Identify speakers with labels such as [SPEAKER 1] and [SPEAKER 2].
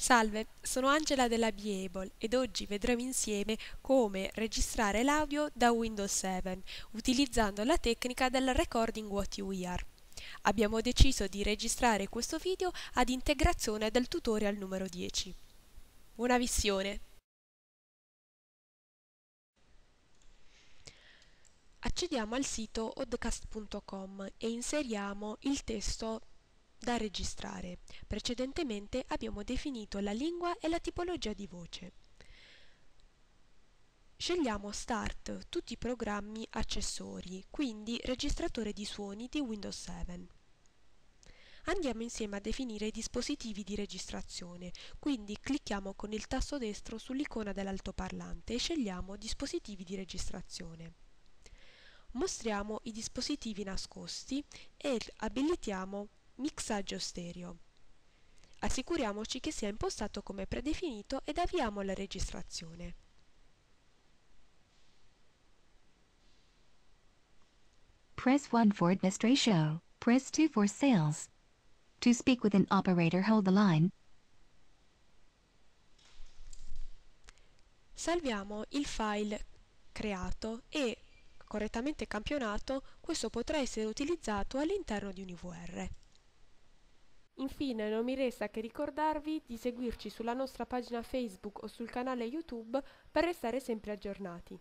[SPEAKER 1] Salve, sono Angela della Biable ed oggi vedremo insieme come registrare l'audio da Windows 7 utilizzando la tecnica del Recording What You Hear. Abbiamo deciso di registrare questo video ad integrazione del tutorial numero 10. Buona visione! Accediamo al sito oddcast.com e inseriamo il testo da registrare. Precedentemente abbiamo definito la lingua e la tipologia di voce. Scegliamo Start tutti i programmi accessori, quindi registratore di suoni di Windows 7. Andiamo insieme a definire i dispositivi di registrazione, quindi clicchiamo con il tasto destro sull'icona dell'altoparlante e scegliamo Dispositivi di registrazione. Mostriamo i dispositivi nascosti e abilitiamo Mixaggio stereo. Assicuriamoci che sia impostato come predefinito ed avviamo la registrazione.
[SPEAKER 2] Press 1 for administration. Press 2 for sales. To speak with an operator, hold the line.
[SPEAKER 1] Salviamo il file creato e correttamente campionato, questo potrà essere utilizzato all'interno di un IVR. Infine non mi resta che ricordarvi di seguirci sulla nostra pagina Facebook o sul canale YouTube per restare sempre aggiornati.